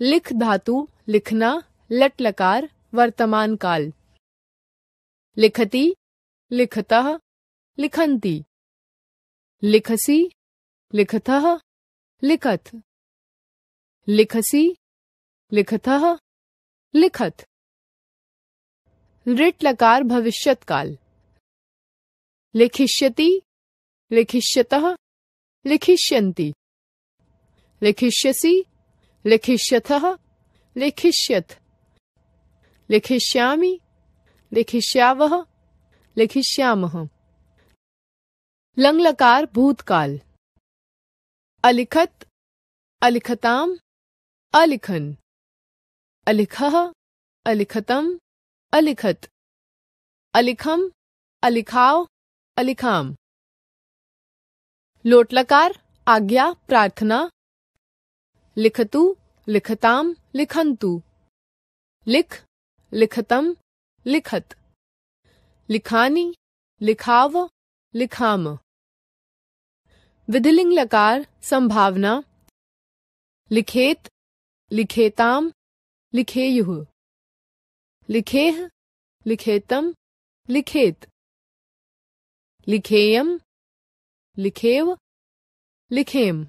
लिख धातु लिखना लट लकार वर्तमान काल लिखती लिखतः लिखन्ति लिखसी लिखतः लिखत लिखसी लिखतः लिखत रिट लकार भविष्यत काल लिखिष्यति लिखिष्यतः लिखिष्यन्ति लिखिष्यसि लिखिष्यथः लिखिष्यथ लिखिष्यामि लिखिष्यावः लिखिष्यामः लंगलकार भूतकाल अलिखत अलिखताम अलिखन अलिखः अलिखतम अलिखत अलिखम अलिखाव अलिखाम लोटलकार आज्ञा प्रार्थना लिखतु लिखताम लिखंतु लिख लिखतम लिखत लिखानी लिखाव लिखाम विधिलिंग लकार संभावना लिखेत लिखेताम लिखेयुः लिखेह लिखेतम लिखेत लिखेयम लिखेव लिखेम